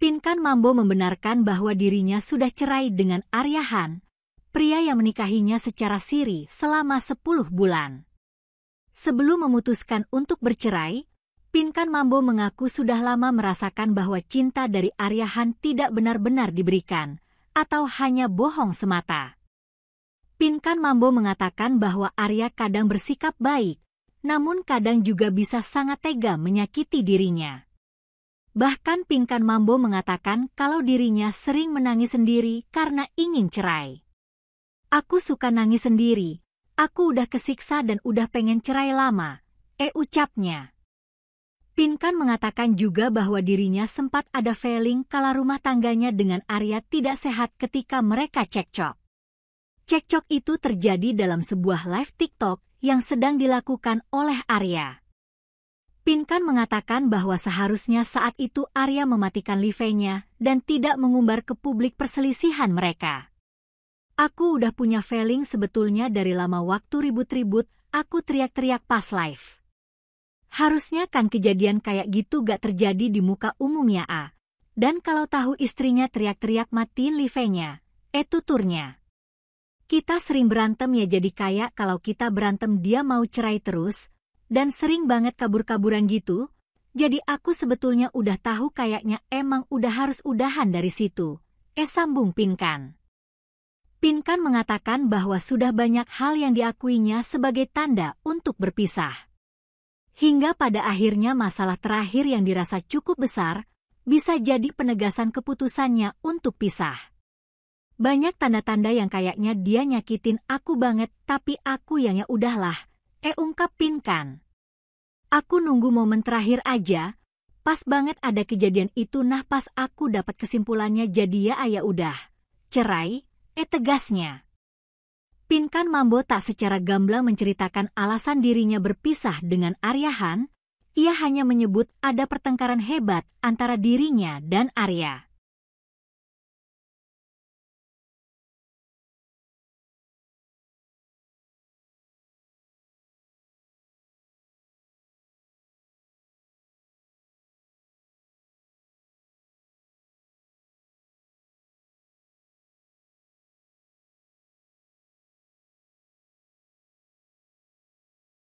Pinkan Mambo membenarkan bahwa dirinya sudah cerai dengan Arya Han, pria yang menikahinya secara siri selama 10 bulan. Sebelum memutuskan untuk bercerai, Pinkan Mambo mengaku sudah lama merasakan bahwa cinta dari Arya Han tidak benar-benar diberikan, atau hanya bohong semata. Pinkan Mambo mengatakan bahwa Arya kadang bersikap baik, namun kadang juga bisa sangat tega menyakiti dirinya. Bahkan Pingkan Mambo mengatakan kalau dirinya sering menangis sendiri karena ingin cerai. Aku suka nangis sendiri. Aku udah kesiksa dan udah pengen cerai lama. Eh ucapnya. Pinkan mengatakan juga bahwa dirinya sempat ada failing kala rumah tangganya dengan Arya tidak sehat ketika mereka cekcok. Cekcok itu terjadi dalam sebuah live TikTok yang sedang dilakukan oleh Arya. Pinkan mengatakan bahwa seharusnya saat itu Arya mematikan livenya dan tidak mengumbar ke publik perselisihan mereka. Aku udah punya feeling sebetulnya dari lama waktu ribut-ribut, aku teriak-teriak pas live. Harusnya kan kejadian kayak gitu gak terjadi di muka umum ya A. Dan kalau tahu istrinya teriak-teriak matiin livenya, eh tuturnya. Kita sering berantem ya jadi kayak kalau kita berantem dia mau cerai terus, dan sering banget kabur-kaburan gitu, jadi aku sebetulnya udah tahu kayaknya emang udah harus udahan dari situ. Eh sambung Pinkan. Pinkan mengatakan bahwa sudah banyak hal yang diakuinya sebagai tanda untuk berpisah. Hingga pada akhirnya masalah terakhir yang dirasa cukup besar, bisa jadi penegasan keputusannya untuk pisah. Banyak tanda-tanda yang kayaknya dia nyakitin aku banget tapi aku yang ya udahlah, E eh, ungkap Pinkan. Aku nunggu momen terakhir aja, pas banget ada kejadian itu nah pas aku dapat kesimpulannya jadi ya ayah ya udah. Cerai, E tegasnya. Pinkan Mambo tak secara gamblang menceritakan alasan dirinya berpisah dengan Aryahan, ia hanya menyebut ada pertengkaran hebat antara dirinya dan Arya.